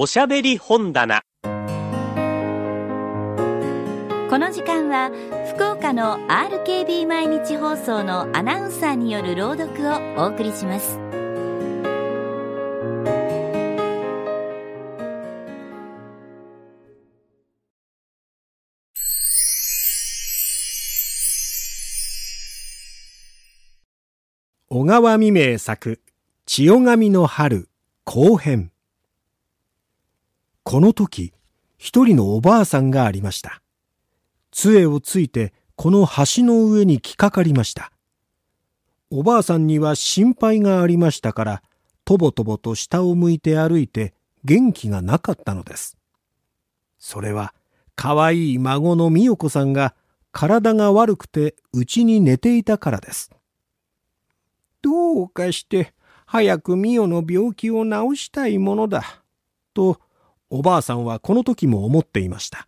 おしゃべり本棚この時間は福岡の RKB 毎日放送のアナウンサーによる朗読をお送りします小川未明作千代神の春後編この時、一人のおばあさんがありました。杖をついて、この橋の上に来かかりました。おばあさんには心配がありましたから、とぼとぼと下を向いて歩いて元気がなかったのです。それは、かわいい孫の美代子さんが体が悪くてうちに寝ていたからです。どうかして早く美代の病気を治したいものだ、とおばあさんはこの時も思っていました。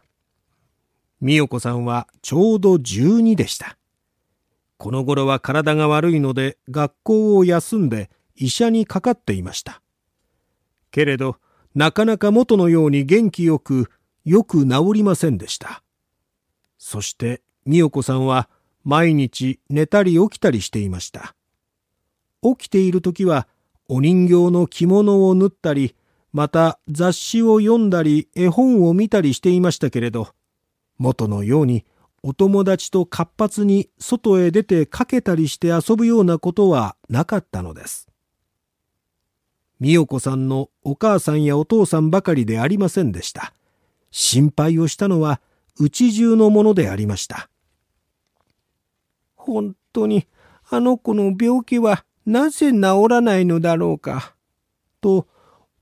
美代子さんはちょうど12でした。この頃は体が悪いので学校を休んで医者にかかっていました。けれど、なかなか元のように元気よく、よく治りませんでした。そして、美代子さんは毎日寝たり起きたりしていました。起きている時は、お人形の着物を縫ったり、また雑誌を読んだり絵本を見たりしていましたけれど、元のようにお友達と活発に外へ出てかけたりして遊ぶようなことはなかったのです。美代子さんのお母さんやお父さんばかりでありませんでした。心配をしたのはうち中のものでありました。本当にあの子の病気はなぜ治らないのだろうか、と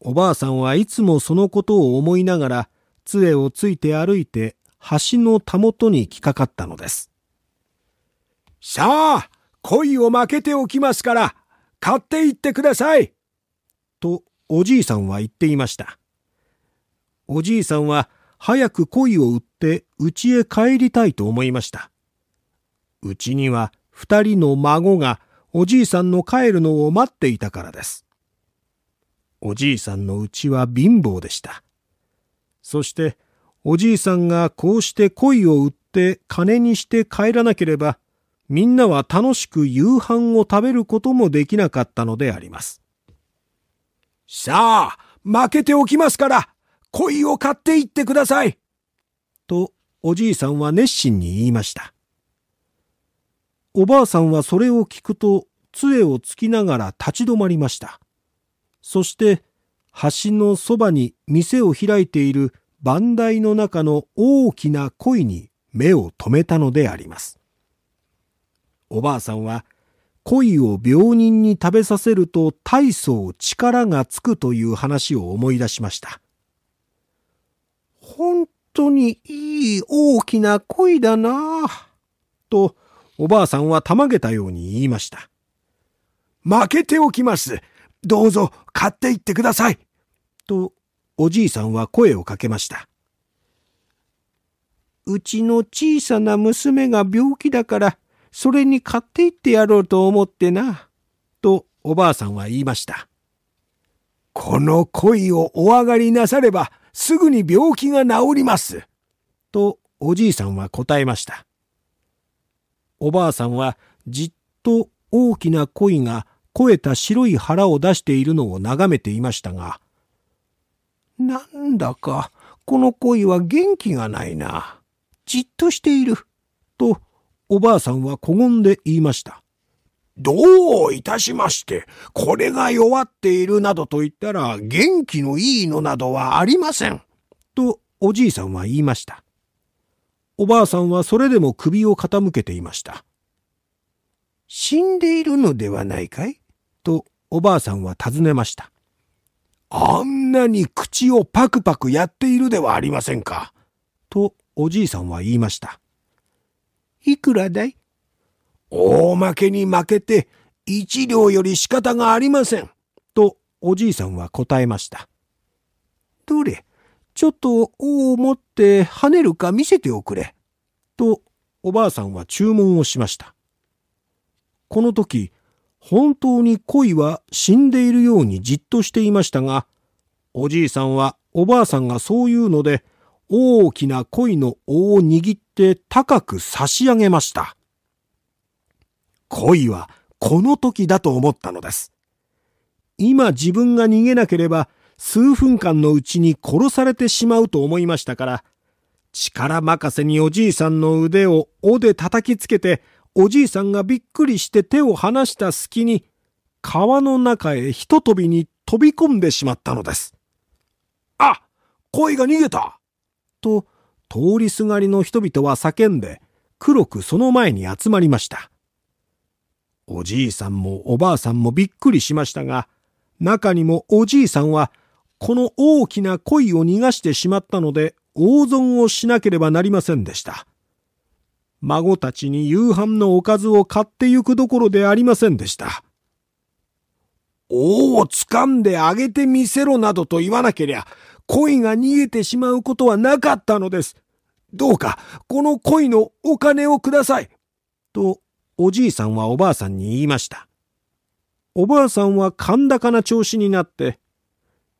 おばあさんはいつもそのことを思いながら、杖をついて歩いて橋のたもとに来かかったのです。さあ、恋を負けておきますから、買っていってくださいとおじいさんは言っていました。おじいさんは早く恋を売って家へ帰りたいと思いました。うちには二人の孫がおじいさんの帰るのを待っていたからです。おじいさんのうちは貧乏でした。そして、おじいさんがこうして鯉を売って金にして帰らなければ、みんなは楽しく夕飯を食べることもできなかったのであります。さあ、負けておきますから、鯉を買っていってください。と、おじいさんは熱心に言いました。おばあさんはそれを聞くと、杖をつきながら立ち止まりました。そして橋のそばに店を開いている番台の中の大きな鯉に目を留めたのであります。おばあさんは鯉を病人に食べさせると大層力がつくという話を思い出しました。本当にいい大きな鯉だなぁ。と、おばあさんはたまげたように言いました。負けておきます。どうぞ買っていってください。と、おじいさんは声をかけました。うちの小さな娘が病気だから、それに買っていってやろうと思ってな。と、おばあさんは言いました。この恋をお上がりなされば、すぐに病気が治ります。と、おじいさんは答えました。おばあさんは、じっと大きな恋が肥えた白い腹を出しているのを眺めていましたが、なんだか、この恋は元気がないな。じっとしている。と、おばあさんは小言で言いました。どういたしまして、これが弱っているなどと言ったら、元気のいいのなどはありません。と、おじいさんは言いました。おばあさんはそれでも首を傾けていました。死んでいるのではないかいとおばあさんは尋ねました。あんなに口をパクパクやっているではありませんか。とおじいさんは言いました。いくらだい大負けに負けて一両より仕方がありません。とおじいさんは答えました。どれ、ちょっと尾を持って跳ねるか見せておくれ。とおばあさんは注文をしました。この時、本当に恋は死んでいるようにじっとしていましたが、おじいさんはおばあさんがそう言うので、大きな恋の尾を握って高く差し上げました。恋はこの時だと思ったのです。今自分が逃げなければ数分間のうちに殺されてしまうと思いましたから、力任せにおじいさんの腕を尾で叩きつけておじいさんがびっくりして手を離した隙に、川の中へひととびに飛び込んでしまったのです。あ恋が逃げたと、通りすがりの人々は叫んで、黒くその前に集まりました。おじいさんもおばあさんもびっくりしましたが、中にもおじいさんは、この大きな鯉を逃がしてしまったので、大損をしなければなりませんでした。孫たちに夕飯のおかずを買ってゆくどころでありませんでした。王を掴んであげてみせろなどと言わなけりゃ、恋が逃げてしまうことはなかったのです。どうか、この恋のお金をください。と、おじいさんはおばあさんに言いました。おばあさんは甲高な調子になって、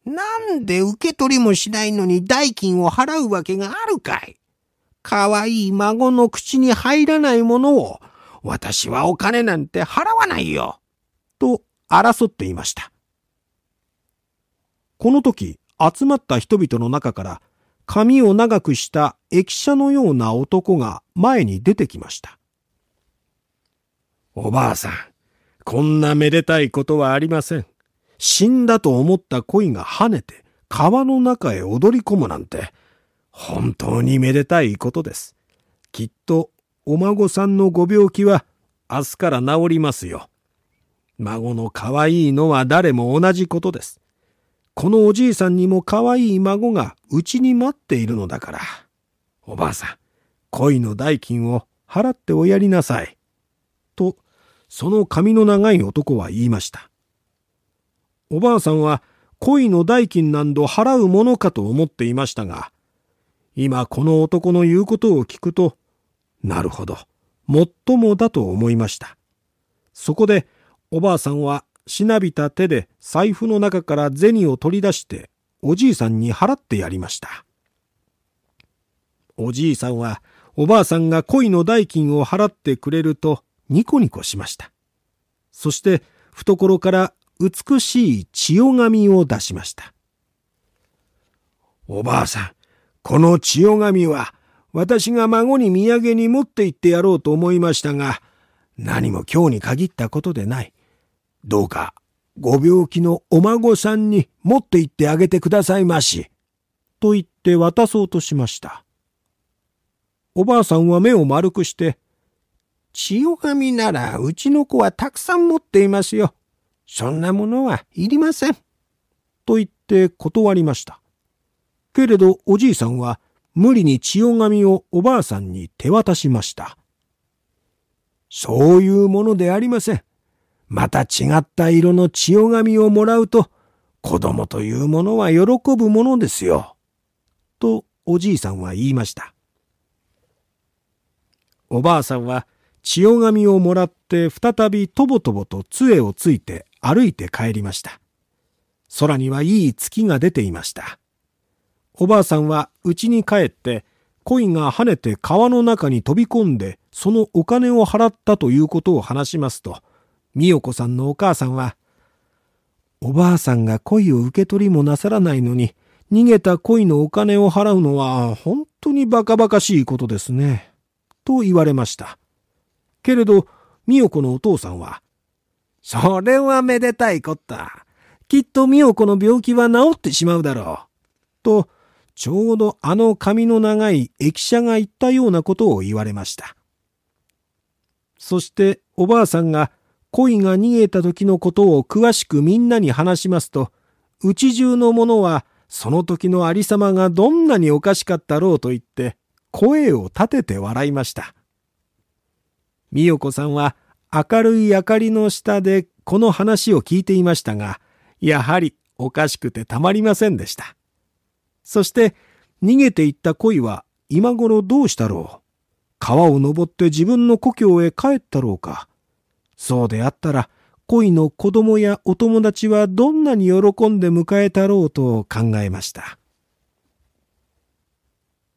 なんで受け取りもしないのに代金を払うわけがあるかいかわいい孫の口に入らないものを、私はお金なんて払わないよと争っていました。この時、集まった人々の中から、髪を長くした駅舎のような男が前に出てきました。おばあさん、こんなめでたいことはありません。死んだと思った恋が跳ねて川の中へ踊り込むなんて、本当にめでたいことです。きっとお孫さんのご病気は明日から治りますよ。孫の可愛いのは誰も同じことです。このおじいさんにも可愛い孫がうちに待っているのだから。おばあさん、恋の代金を払っておやりなさい。と、その髪の長い男は言いました。おばあさんは恋の代金なんど払うものかと思っていましたが、今この男の言うことを聞くと、なるほど、もっともだと思いました。そこで、おばあさんはしなびた手で財布の中から銭を取り出して、おじいさんに払ってやりました。おじいさんは、おばあさんが恋の代金を払ってくれると、ニコニコしました。そして、懐から美しい千代紙を出しました。おばあさん、この千代紙は、私が孫に土産に持って行ってやろうと思いましたが、何も今日に限ったことでない。どうか、ご病気のお孫さんに持って行ってあげてくださいまし。と言って渡そうとしました。おばあさんは目を丸くして、千代紙ならうちの子はたくさん持っていますよ。そんなものはいりません。と言って断りました。けれどおじいさんは無理に千代紙をおばあさんに手渡しました。そういうものでありません。また違った色の千代紙をもらうと、子供というものは喜ぶものですよ。とおじいさんは言いました。おばあさんは千代紙をもらって再びとぼとぼと杖をついて歩いて帰りました。空にはいい月が出ていました。おばあさんは家に帰って、鯉が跳ねて川の中に飛び込んで、そのお金を払ったということを話しますと、美代子さんのお母さんは、おばあさんが恋を受け取りもなさらないのに、逃げた恋のお金を払うのは本当にバカバカしいことですね。と言われました。けれど、美代子のお父さんは、それはめでたいこった。きっと美代子の病気は治ってしまうだろう。と、ちょうどあの髪の長い駅舎が言ったようなことを言われました。そしておばあさんが恋が逃げた時のことを詳しくみんなに話しますと、うち中の者はその時のありさまがどんなにおかしかったろうと言って、声を立てて笑いました。美代子さんは明るい明かりの下でこの話を聞いていましたが、やはりおかしくてたまりませんでした。そして逃げていった恋は今頃どうしたろう川を登って自分の故郷へ帰ったろうかそうであったら恋の子供やお友達はどんなに喜んで迎えたろうと考えました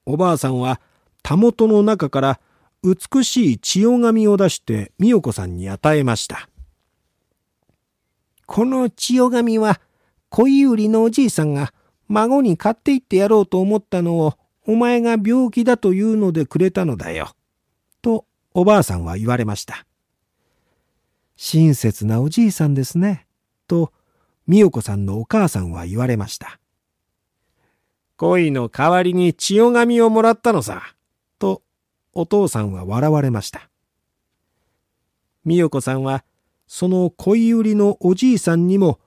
おばあさんはたもとの中から美しい千代紙を出して美代子さんに与えましたこの千代紙は恋売りのおじいさんが孫に買っていってやろうと思ったのを、お前が病気だというのでくれたのだよ。と、おばあさんは言われました。親切なおじいさんですね。と、美代子さんのお母さんは言われました。恋の代わりに千代紙をもらったのさ。と、お父さんは笑われました。美代子さんは、その恋売りのおじいさんにも、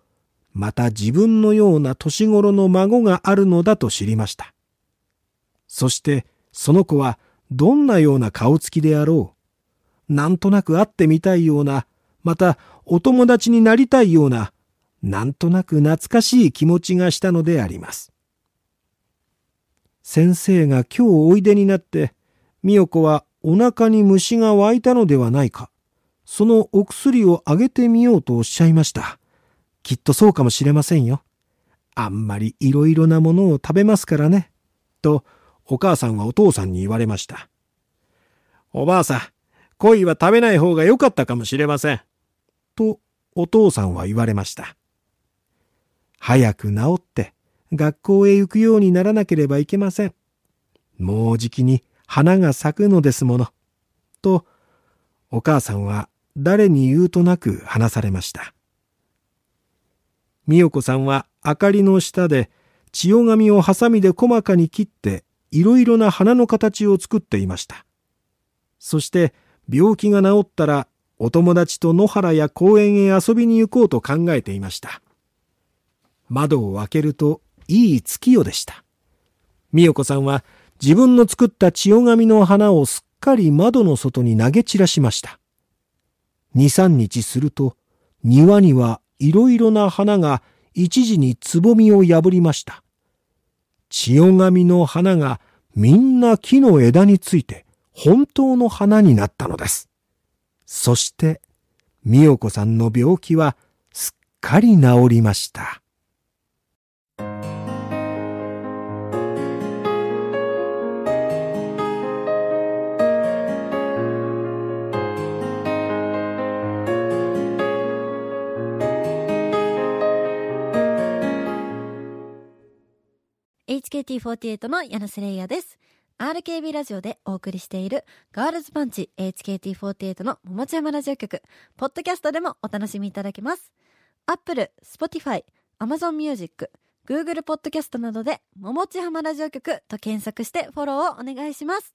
また自分のような年頃の孫があるのだと知りました。そしてその子はどんなような顔つきであろう。なんとなく会ってみたいような、またお友達になりたいような、なんとなく懐かしい気持ちがしたのであります。先生が今日おいでになって、美代子はお腹に虫が湧いたのではないか、そのお薬をあげてみようとおっしゃいました。きっとそうかもしれませんよ。あんまりいろいろなものを食べますからね。と、お母さんはお父さんに言われました。おばあさん、恋は食べない方が良かったかもしれません。と、お父さんは言われました。早く治って、学校へ行くようにならなければいけません。もうじきに花が咲くのですもの。と、お母さんは誰に言うとなく話されました。美代子さんは明かりの下で千代紙をハサミで細かに切っていろいろな花の形を作っていました。そして病気が治ったらお友達と野原や公園へ遊びに行こうと考えていました。窓を開けるといい月夜でした。美代子さんは自分の作った千代紙の花をすっかり窓の外に投げ散らしました。二三日すると庭にはいろいろな花が一時につぼみを破りました。千代紙の花がみんな木の枝について本当の花になったのです。そして、美代子さんの病気はすっかり治りました。HKT48 の柳瀬玲也です。RKB ラジオでお送りしているガールズパンチ HKT48 の桃地山ラジオ局、ポッドキャストでもお楽しみいただけます。Apple、Spotify、Amazon Music、Google ポッドキャストなどで桃地浜ラジオ局と検索してフォローをお願いします。